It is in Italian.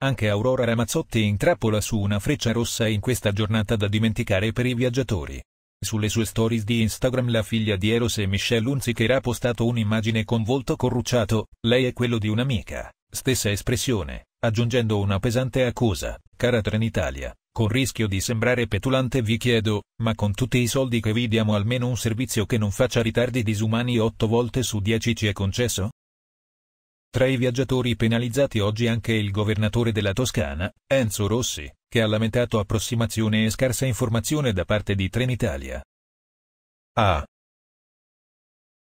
Anche Aurora Ramazzotti intrappola su una freccia rossa in questa giornata da dimenticare per i viaggiatori. Sulle sue stories di Instagram la figlia di Eros e Michelle Hunziker ha postato un'immagine con volto corrucciato, lei è quello di un'amica, stessa espressione, aggiungendo una pesante accusa, cara Trenitalia, con rischio di sembrare petulante vi chiedo, ma con tutti i soldi che vi diamo almeno un servizio che non faccia ritardi disumani 8 volte su 10 ci è concesso? Tra i viaggiatori penalizzati oggi anche il governatore della Toscana, Enzo Rossi, che ha lamentato approssimazione e scarsa informazione da parte di Trenitalia. A.